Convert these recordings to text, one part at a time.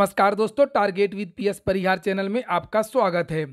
नमस्कार दोस्तों target with PS Parihar channel में आपका स्वागत है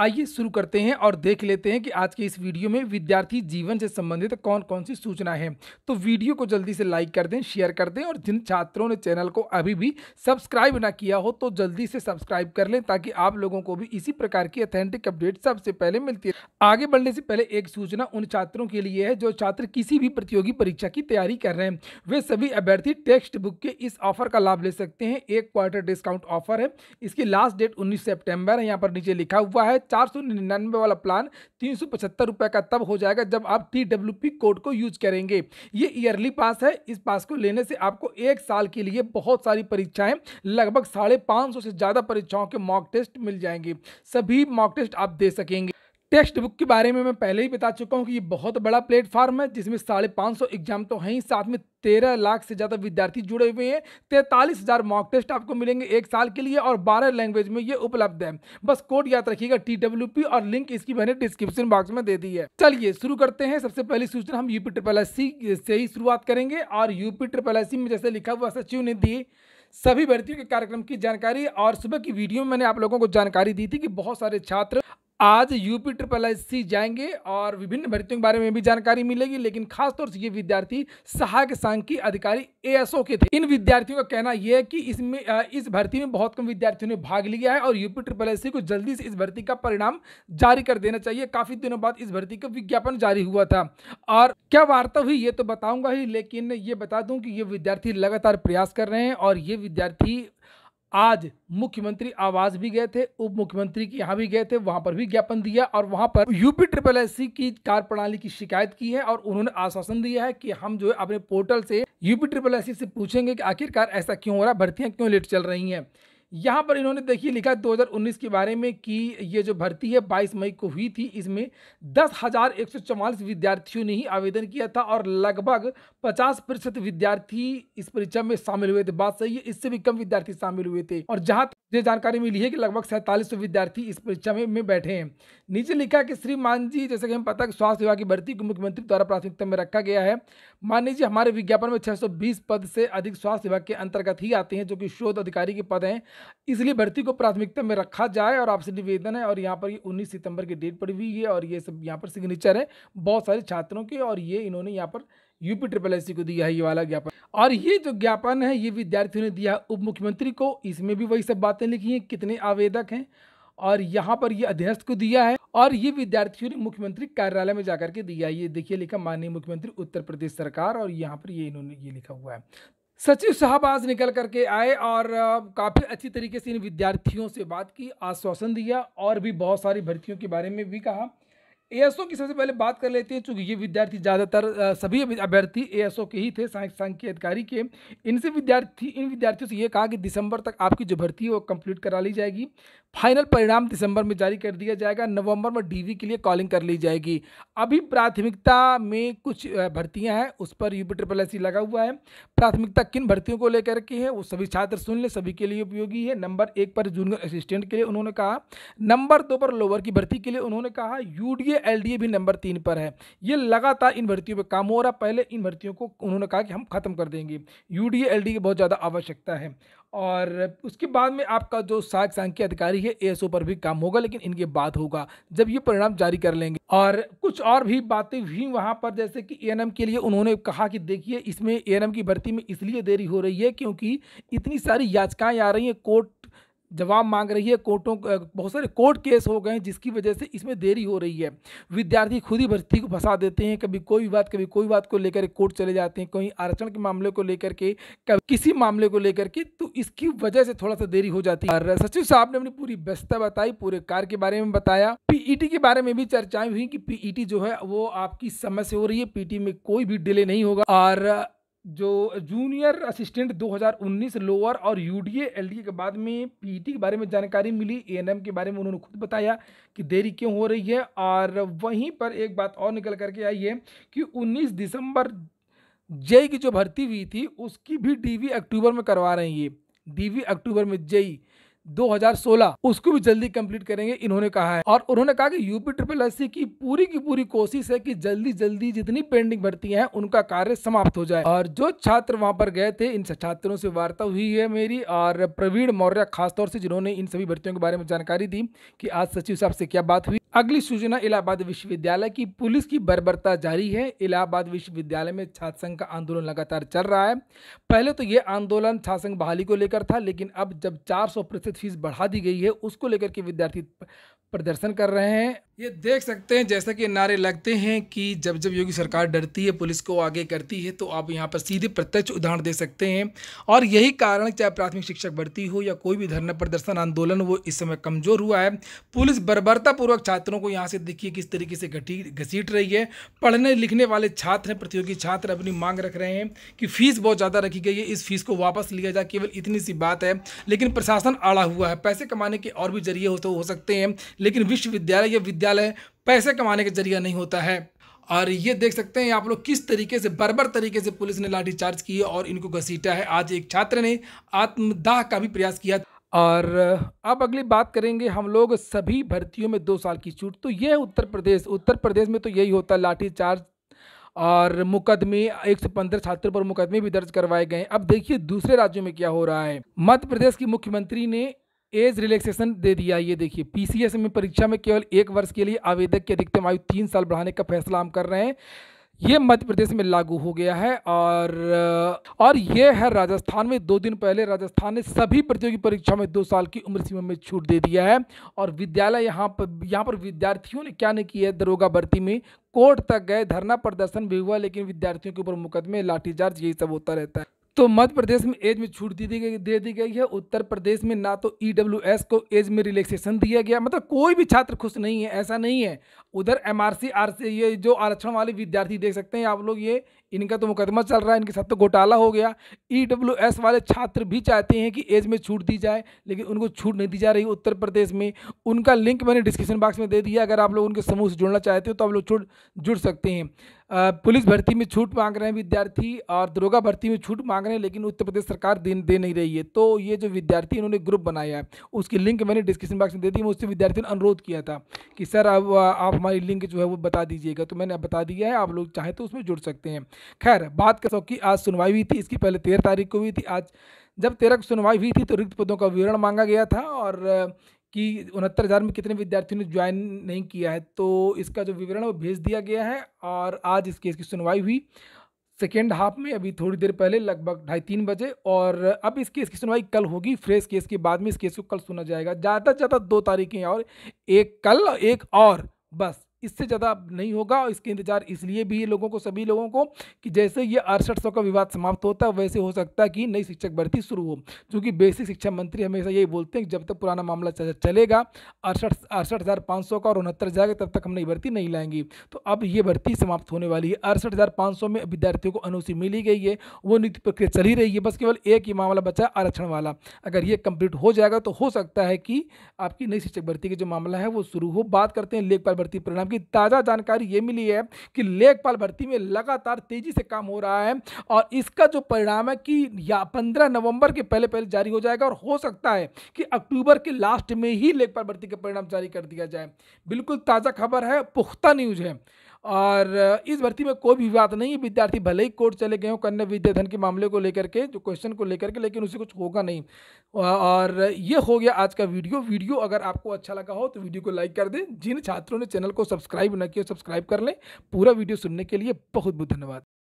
आइए शुरू करते हैं और देख लेते हैं कि आज के इस वीडियो में विद्यार्थी जीवन से संबंधित कौन कौन सी सूचना है तो वीडियो को जल्दी से लाइक कर दें शेयर कर दें और जिन छात्रों ने चैनल को अभी भी सब्सक्राइब ना किया हो तो जल्दी से सब्सक्राइब कर लें ताकि आप लोगों को भी इसी प्रकार की अथेंटिक अपडेट सबसे पहले मिलती है आगे बढ़ने से पहले एक सूचना उन छात्रों के लिए है जो छात्र किसी भी प्रतियोगी परीक्षा की तैयारी कर रहे हैं वे सभी अभ्यर्थी टेक्स्ट बुक के इस ऑफर का लाभ ले सकते हैं एक क्वार्टर डिस्काउंट ऑफर है इसकी लास्ट डेट उन्नीस सेप्टेम्बर है यहाँ पर नीचे लिखा हुआ है चार सौ निन्यानवे वाला प्लान तीन सौ पचहत्तर रुपये का तब हो जाएगा जब आप टी डब्ल्यू पी कोड को यूज करेंगे ये ईयरली पास है इस पास को लेने से आपको एक साल के लिए बहुत सारी परीक्षाएं लगभग साढ़े पाँच सौ से ज़्यादा परीक्षाओं के मॉक टेस्ट मिल जाएंगे सभी मॉक टेस्ट आप दे सकेंगे टेक्स्ट बुक के बारे में मैं पहले ही बता चुका हूँ कि ये बहुत बड़ा प्लेटफॉर्म है जिसमें साढ़े पाँच सौ एग्जाम तो हैं ही साथ में तेरह लाख से ज़्यादा विद्यार्थी जुड़े हुए हैं तैंतालीस हज़ार मॉक टेस्ट आपको मिलेंगे एक साल के लिए और बारह लैंग्वेज में ये उपलब्ध है बस कोड याद रखिएगा टी डब्ल्यू पी और लिंक इसकी मैंने डिस्क्रिप्शन बॉक्स में दे दी है चलिए शुरू करते हैं सबसे पहली सूचना हम यूपी ट्रिपल एस सी से ही शुरुआत करेंगे और यूपी ट्रिपल एस सी में जैसे लिखा हुआ सचिव ने दी सभी भर्तियों के कार्यक्रम की जानकारी और सुबह की वीडियो में मैंने आप लोगों को जानकारी दी थी कि बहुत सारे छात्र आज यूपी ट्रिपल एस सी जाएंगे और विभिन्न भर्तियों के बारे में भी जानकारी मिलेगी लेकिन खासतौर से ये विद्यार्थी सहायक संघ की अधिकारी एएसओ के थे इन विद्यार्थियों का कहना यह है कि इसमें इस भर्ती में बहुत कम विद्यार्थियों ने भाग लिया है और यूपी ट्रिपल एस को जल्दी से इस भर्ती का परिणाम जारी कर देना चाहिए काफी दिनों बाद इस भर्ती का विज्ञापन जारी हुआ था और क्या वार्ता हुई ये तो बताऊंगा ही लेकिन ये बता दूं कि ये विद्यार्थी लगातार प्रयास कर रहे हैं और ये विद्यार्थी आज मुख्यमंत्री आवास भी गए थे उप मुख्यमंत्री के यहाँ भी गए थे वहां पर भी ज्ञापन दिया और वहाँ पर यूपी ट्रिपल एस की कार्य प्रणाली की शिकायत की है और उन्होंने आश्वासन दिया है कि हम जो है अपने पोर्टल से यूपी ट्रिपल एस से पूछेंगे कि आखिरकार ऐसा क्यों हो रहा है भर्तियां क्यों लेट चल रही हैं यहाँ पर इन्होंने देखिए लिखा दो के बारे में कि ये जो भर्ती है 22 मई को हुई थी इसमें दस हजार एक सौ चौवालीस विद्यार्थियों ने ही आवेदन किया था और लगभग 50 प्रतिशत विद्यार्थी इस परीक्षा में शामिल हुए थे बात सही है इससे भी कम विद्यार्थी शामिल हुए थे और जहाँ मुझे जानकारी मिली है कि लगभग सैंतालीस विद्यार्थी इस परीक्षा में, में बैठे हैं नीचे लिखा कि श्री मान जी जैसे कि हम पता है स्वास्थ्य विभाग की भर्ती को मुख्यमंत्री द्वारा प्राथमिकता में रखा गया है मान लीजिए हमारे विज्ञापन में 620 पद से अधिक स्वास्थ्य विभाग के अंतर्गत ही आते हैं जो कि शोध अधिकारी के पद हैं इसलिए भर्ती को प्राथमिकता में रखा जाए और आपसे निवेदन है और यहाँ पर ये उन्नीस सितंबर की डेट पड़ी हुई है और ये सब यहाँ पर सिग्नेचर है बहुत सारे छात्रों के और ये इन्होंने यहाँ पर यूपी ट्रिपल एस को दिया है ये वाला ज्ञापन और ये जो ज्ञापन है ये विद्यार्थियों ने दिया उप मुख्यमंत्री को इसमें भी वही सब बातें लिखी हैं कितने आवेदक हैं और यहाँ पर ये अध्यस्थ को दिया है और ये विद्यार्थियों ने मुख्यमंत्री कार्यालय में जाकर के दिया ये देखिए लिखा माननीय मुख्यमंत्री उत्तर प्रदेश सरकार और यहाँ पर ये इन्होंने ये लिखा हुआ है सचिव साहब आज निकल करके आए और काफ़ी अच्छी तरीके से इन विद्यार्थियों से बात की आश्वासन दिया और भी बहुत सारी भर्तियों के बारे में भी कहा ए की सबसे पहले बात कर लेते हैं चूंकि ये विद्यार्थी ज़्यादातर सभी अभ्यर्थी ए के ही थे अधिकारी के इनसे विद्यार्थी इन विद्यार्थियों से ये कहा कि दिसंबर तक आपकी जो भर्ती है वो कंप्लीट करा ली जाएगी फाइनल परिणाम दिसंबर में जारी कर दिया जाएगा नवंबर में डीवी के लिए कॉलिंग कर ली जाएगी अभी प्राथमिकता में कुछ भर्तियां हैं उस पर यूपी ट्रिपल एस लगा हुआ है प्राथमिकता किन भर्तियों को लेकर के है वो सभी छात्र सुन ले सभी के लिए उपयोगी है नंबर एक पर जूनियर असिस्टेंट के लिए उन्होंने कहा नंबर दो पर लोअर की भर्ती के लिए उन्होंने कहा यू एलडीए भी नंबर तीन पर है ये लगातार इन भर्तियों पर काम हो रहा पहले इन भर्तियों को उन्होंने कहा कि हम ख़त्म कर देंगे यूडीए एलडीए की बहुत ज़्यादा आवश्यकता है और उसके बाद में आपका जो सहायक सांख्यिकी अधिकारी है एएसओ पर भी काम होगा लेकिन इनके बाद होगा जब ये परिणाम जारी कर लेंगे और कुछ और भी बातें भी वहाँ पर जैसे कि एएनएम के लिए उन्होंने कहा कि देखिए इसमें एएनएम की भर्ती में इसलिए देरी हो रही है क्योंकि इतनी सारी याचिकाएँ आ रही हैं कोर्ट जवाब मांग रही है कोर्टों बहुत सारे कोर्ट केस हो गए हैं जिसकी वजह से इसमें देरी हो रही है विद्यार्थी खुद ही भर्ती को फंसा देते हैं कभी कोई बात कभी कोई बात को लेकर कोर्ट चले जाते हैं कहीं आरक्षण के मामले को लेकर के कभी किसी मामले को लेकर के तो इसकी वजह से थोड़ा सा देरी हो जाती है और सचिव साहब ने अपनी पूरी व्यस्तता बताई पूरे कार्य के बारे में बताया पीईटी के बारे में भी चर्चाएं हुई कि पीईटी जो है वो आपकी समय से हो रही है पीटी में कोई भी डिले नहीं होगा और जो जूनियर असिस्टेंट 2019 लोअर और यू डी के बाद में पीटी के बारे में जानकारी मिली एएनएम के बारे में उन्होंने खुद बताया कि देरी क्यों हो रही है और वहीं पर एक बात और निकल करके आई है कि 19 दिसंबर जेई की जो भर्ती हुई थी उसकी भी डीवी अक्टूबर में करवा रही है डीवी अक्टूबर में जेई 2016 उसको भी जल्दी कंप्लीट करेंगे इन्होंने कहा है और उन्होंने कहा कि यूपी ट्रिपल एस की पूरी की पूरी कोशिश है कि जल्दी जल्दी जितनी पेंडिंग भर्ती है उनका कार्य समाप्त हो जाए और जो छात्र वहां पर गए थे इन छात्रों से वार्ता हुई है मेरी और प्रवीण मौर्य खासतौर से जिन्होंने इन सभी भर्तियों के बारे में जानकारी दी कि आज सचिव साहब से क्या बात हुई अगली सूचना इलाहाबाद विश्वविद्यालय की पुलिस की बर्बरता जारी है इलाहाबाद विश्वविद्यालय में छात्र संघ का आंदोलन लगातार चल रहा है पहले तो ये आंदोलन छात्र संघ बहाली को लेकर था लेकिन अब जब 400 प्रतिशत फीस बढ़ा दी गई है उसको लेकर के विद्यार्थी प्रदर्शन कर रहे हैं ये देख सकते हैं जैसा कि नारे लगते हैं कि जब जब योगी सरकार डरती है पुलिस को आगे करती है तो आप यहाँ पर सीधे प्रत्यक्ष उदाहरण दे सकते हैं और यही कारण चाहे प्राथमिक शिक्षक भर्ती हो या कोई भी धरना प्रदर्शन आंदोलन वो इस समय कमजोर हुआ है पुलिस बर्बरतापूर्वक छात्र छात्रों को यहाँ से देखिए किस तरीके से घटी घसीट रही है पढ़ने लिखने वाले छात्र हैं प्रतियोगी छात्र अपनी मांग रख रहे हैं कि फ़ीस बहुत ज़्यादा रखी गई है इस फीस को वापस लिया जाए केवल इतनी सी बात है लेकिन प्रशासन आड़ा हुआ है पैसे कमाने के और भी जरिए हो, तो हो सकते हैं लेकिन विश्वविद्यालय या विद्यालय पैसे कमाने का जरिया नहीं होता है और ये देख सकते हैं आप लोग किस तरीके से बर्बर तरीके से पुलिस ने लाठी चार्ज की और इनको घसीटा है आज एक छात्र ने आत्मदाह का भी प्रयास किया और अब अगली बात करेंगे हम लोग सभी भर्तियों में दो साल की छूट तो ये उत्तर प्रदेश उत्तर प्रदेश में तो यही होता है लाठी चार्ज और मुकदमे एक सौ पंद्रह छात्रों पर मुकदमे भी दर्ज करवाए गए अब देखिए दूसरे राज्यों में क्या हो रहा है मध्य प्रदेश की मुख्यमंत्री ने एज रिलैक्सेशन दे दिया ये देखिए पीसीएस में परीक्षा में केवल एक वर्ष के लिए आवेदक की अधिकतम आयु तीन साल बढ़ाने का फैसला हम कर रहे हैं ये मध्य प्रदेश में लागू हो गया है और और ये है राजस्थान में दो दिन पहले राजस्थान ने सभी प्रतियोगी परीक्षा में दो साल की उम्र सीमा में छूट दे दिया है और विद्यालय यहाँ पर यहाँ पर विद्यार्थियों ने क्या नहीं किया है दरोगा भर्ती में कोर्ट तक गए धरना प्रदर्शन भी हुआ लेकिन विद्यार्थियों के ऊपर मुकदमे लाठीचार्ज यही सब होता रहता है तो मध्य प्रदेश में एज में छूट दी गई दे दी गई है उत्तर प्रदेश में ना तो ई e को एज में रिलैक्सेशन दिया गया मतलब कोई भी छात्र खुश नहीं है ऐसा नहीं है उधर एम आर ये जो आरक्षण वाले विद्यार्थी देख सकते हैं आप लोग ये इनका तो मुकदमा चल रहा है इनके साथ तो घोटाला हो गया ई e वाले छात्र भी चाहते हैं कि एज में छूट दी जाए लेकिन उनको छूट नहीं दी जा रही उत्तर प्रदेश में उनका लिंक मैंने डिस्क्रिप्शन बॉक्स में दे दिया अगर आप लोग उनके समूह से जुड़ना चाहते हो तो आप लोग छूट जुड़ सकते हैं पुलिस भर्ती में छूट मांग रहे हैं विद्यार्थी और दरोगा भर्ती में छूट मांग रहे हैं लेकिन उत्तर प्रदेश सरकार दे दे नहीं रही है तो ये जो विद्यार्थी इन्होंने ग्रुप बनाया है उसकी लिंक मैंने डिस्क्रिप्शन बॉक्स में दे दी मैं उससे विद्यार्थियों ने अनुरोध किया था कि सर अब आप हमारी लिंक जो है वो बता दीजिएगा तो मैंने बता दिया है आप लोग चाहें तो उसमें जुड़ सकते हैं खैर बात कर की आज सुनवाई हुई थी इसकी पहले तेरह तारीख को हुई थी आज जब तेरह को सुनवाई हुई थी तो रिक्त पदों का विवरण मांगा गया था और कि उनहत्तर हज़ार में कितने विद्यार्थियों ने ज्वाइन नहीं किया है तो इसका जो विवरण है वो भेज दिया गया है और आज इस केस की सुनवाई हुई सेकेंड हाफ में अभी थोड़ी देर पहले लगभग ढाई तीन बजे और अब इस केस की सुनवाई कल होगी फ्रेश केस के बाद में इस केस को कल सुना जाएगा ज़्यादा से ज़्यादा दो तारीखें और एक कल एक और बस इससे ज़्यादा नहीं होगा और इसके इंतजार इसलिए भी है लोगों को सभी लोगों को कि जैसे ये अड़सठ का विवाद समाप्त होता है वैसे हो सकता है कि नई शिक्षक भर्ती शुरू हो क्योंकि बेसिक शिक्षा मंत्री हमेशा यही बोलते हैं कि जब तक पुराना मामला चलेगा अड़सठ अड़सठ हज़ार पाँच सौ का और उनहत्तर जाएगा तब तक हम नई भर्ती नहीं लाएंगे तो अब ये भर्ती समाप्त होने वाली है अड़सठ हज़ार पाँच सौ में विद्यार्थियों को अनुसूची मिली गई है वो नियुक्ति प्रक्रिया चली रही है बस केवल एक ही मामला बचा आरक्षण वाला अगर ये कंप्लीट हो जाएगा तो हो सकता है कि आपकी नई शिक्षक भर्ती का जो मामला है वो शुरू हो बात करते हैं लेखपाल भर्ती परिणाम क्योंकि ताज़ा जानकारी ये मिली है कि लेखपाल भर्ती में लगातार तेज़ी से काम हो रहा है और इसका जो परिणाम है कि या पंद्रह नवंबर के पहले पहले जारी हो जाएगा और हो सकता है कि अक्टूबर के लास्ट में ही लेखपाल भर्ती का परिणाम जारी कर दिया जाए बिल्कुल ताज़ा खबर है पुख्ता न्यूज़ है और इस भर्ती में कोई भी विवाद नहीं है विद्यार्थी भले ही कोर्ट चले गए हों कन्या विद्याधन के मामले को लेकर के जो क्वेश्चन को लेकर के लेकिन उसे कुछ होगा नहीं और ये हो गया आज का वीडियो वीडियो अगर आपको अच्छा लगा हो तो वीडियो को लाइक कर दें जिन छात्रों ने चैनल को सब्सक्राइब न किया सब्सक्राइब कर लें पूरा वीडियो सुनने के लिए बहुत बहुत धन्यवाद